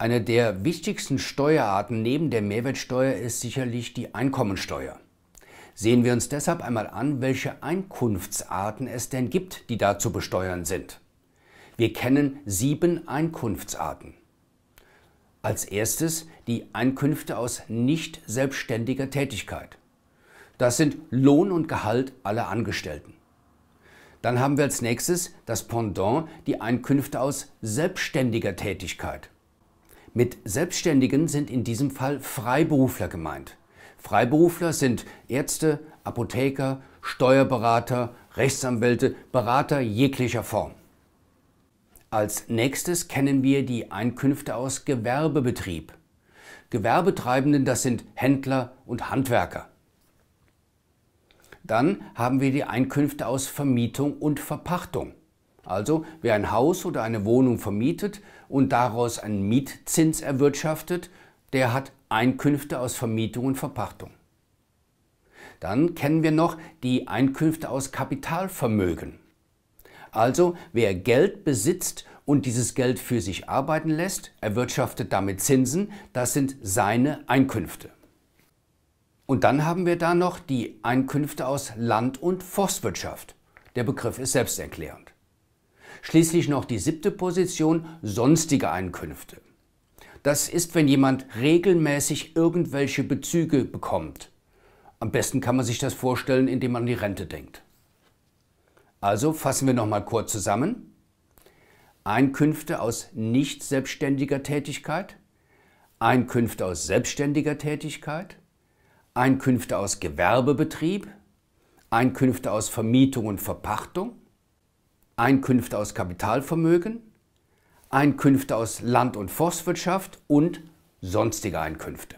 Eine der wichtigsten Steuerarten neben der Mehrwertsteuer ist sicherlich die Einkommensteuer. Sehen wir uns deshalb einmal an, welche Einkunftsarten es denn gibt, die da zu besteuern sind. Wir kennen sieben Einkunftsarten. Als erstes die Einkünfte aus nicht selbstständiger Tätigkeit. Das sind Lohn und Gehalt aller Angestellten. Dann haben wir als nächstes das Pendant, die Einkünfte aus selbstständiger Tätigkeit. Mit Selbstständigen sind in diesem Fall Freiberufler gemeint. Freiberufler sind Ärzte, Apotheker, Steuerberater, Rechtsanwälte, Berater jeglicher Form. Als nächstes kennen wir die Einkünfte aus Gewerbebetrieb. Gewerbetreibenden, das sind Händler und Handwerker. Dann haben wir die Einkünfte aus Vermietung und Verpachtung. Also wer ein Haus oder eine Wohnung vermietet und daraus einen Mietzins erwirtschaftet, der hat Einkünfte aus Vermietung und Verpachtung. Dann kennen wir noch die Einkünfte aus Kapitalvermögen. Also wer Geld besitzt und dieses Geld für sich arbeiten lässt, erwirtschaftet damit Zinsen, das sind seine Einkünfte. Und dann haben wir da noch die Einkünfte aus Land- und Forstwirtschaft. Der Begriff ist selbsterklärend. Schließlich noch die siebte Position, sonstige Einkünfte. Das ist, wenn jemand regelmäßig irgendwelche Bezüge bekommt. Am besten kann man sich das vorstellen, indem man an die Rente denkt. Also fassen wir nochmal kurz zusammen. Einkünfte aus nicht selbstständiger Tätigkeit, Einkünfte aus selbstständiger Tätigkeit, Einkünfte aus Gewerbebetrieb, Einkünfte aus Vermietung und Verpachtung, Einkünfte aus Kapitalvermögen, Einkünfte aus Land- und Forstwirtschaft und sonstige Einkünfte.